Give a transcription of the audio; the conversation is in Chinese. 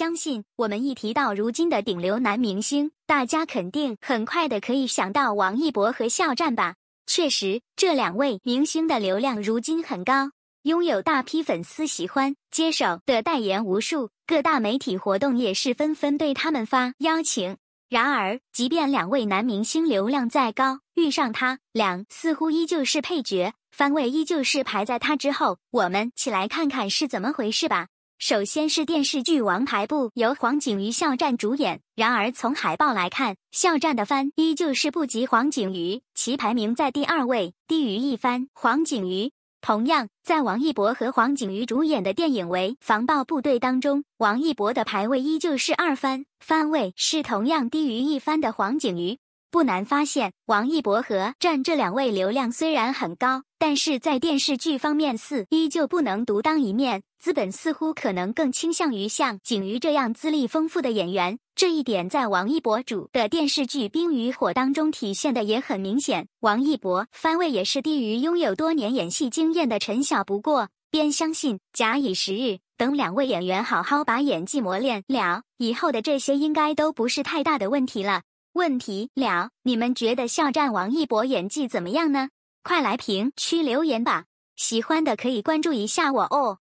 相信我们一提到如今的顶流男明星，大家肯定很快的可以想到王一博和肖战吧？确实，这两位明星的流量如今很高，拥有大批粉丝喜欢，接手的代言无数，各大媒体活动也是纷纷对他们发邀请。然而，即便两位男明星流量再高，遇上他俩似乎依旧是配角，番位依旧是排在他之后。我们起来看看是怎么回事吧。首先是电视剧《王牌部》，由黄景瑜、肖战主演。然而从海报来看，肖战的番依旧是不及黄景瑜，其排名在第二位，低于一番。黄景瑜同样在王一博和黄景瑜主演的电影《为防爆部队》当中，王一博的排位依旧是二番，番位是同样低于一番的黄景瑜。不难发现，王一博和占这两位流量虽然很高，但是在电视剧方面，似依旧不能独当一面。资本似乎可能更倾向于像景瑜这样资历丰富的演员。这一点在王一博主的电视剧《冰与火》当中体现的也很明显。王一博番位也是低于拥有多年演戏经验的陈晓。不过，边相信，假以时日，等两位演员好好把演技磨练了，以后的这些应该都不是太大的问题了。问题了，你们觉得《肖战》王一博演技怎么样呢？快来评论区留言吧！喜欢的可以关注一下我哦。